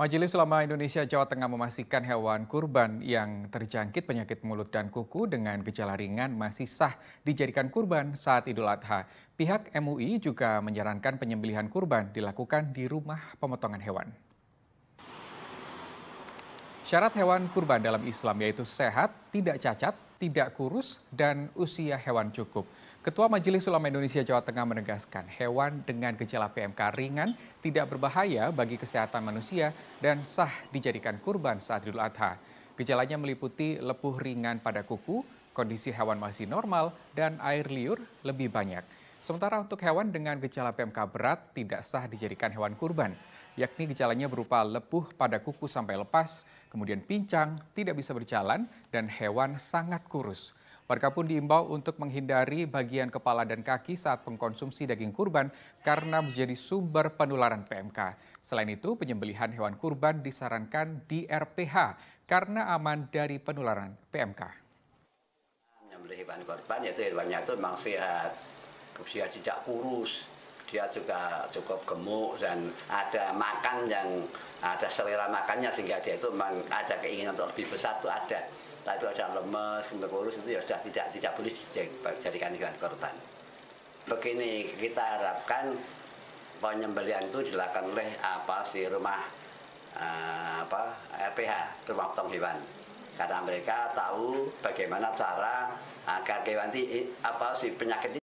Majelis Ulama Indonesia Jawa Tengah memastikan hewan kurban yang terjangkit penyakit mulut dan kuku dengan gejala ringan masih sah dijadikan kurban saat Idul Adha. Pihak MUI juga menyarankan penyembelihan kurban dilakukan di rumah pemotongan hewan. Syarat hewan kurban dalam Islam yaitu sehat, tidak cacat, tidak kurus, dan usia hewan cukup. Ketua Majelis Ulama Indonesia Jawa Tengah menegaskan hewan dengan gejala PMK ringan tidak berbahaya bagi kesehatan manusia dan sah dijadikan kurban saat Idul Adha. Gejalanya meliputi lepuh ringan pada kuku, kondisi hewan masih normal, dan air liur lebih banyak. Sementara untuk hewan dengan gejala PMK berat tidak sah dijadikan hewan kurban, yakni gejalanya berupa lepuh pada kuku sampai lepas, kemudian pincang, tidak bisa berjalan, dan hewan sangat kurus. Warga pun diimbau untuk menghindari bagian kepala dan kaki saat pengkonsumsi daging kurban karena menjadi sumber penularan PMK. Selain itu, penyembelihan hewan kurban disarankan di RPH karena aman dari penularan PMK. Menyembelih hewan kurban yaitu hewannya itu memang sehat dia tidak kurus, dia juga cukup gemuk dan ada makan yang ada selera makannya sehingga dia itu memang ada keinginan untuk lebih besar itu ada. Tapi ada lemes, kemudian kurus itu ya sudah tidak tidak boleh dijadikan hewan korban. Begini kita harapkan penyembelian itu dilakukan oleh apa si rumah uh, apa RPH rumah potong hewan karena mereka tahu bagaimana cara agar hewan di, apa si penyakit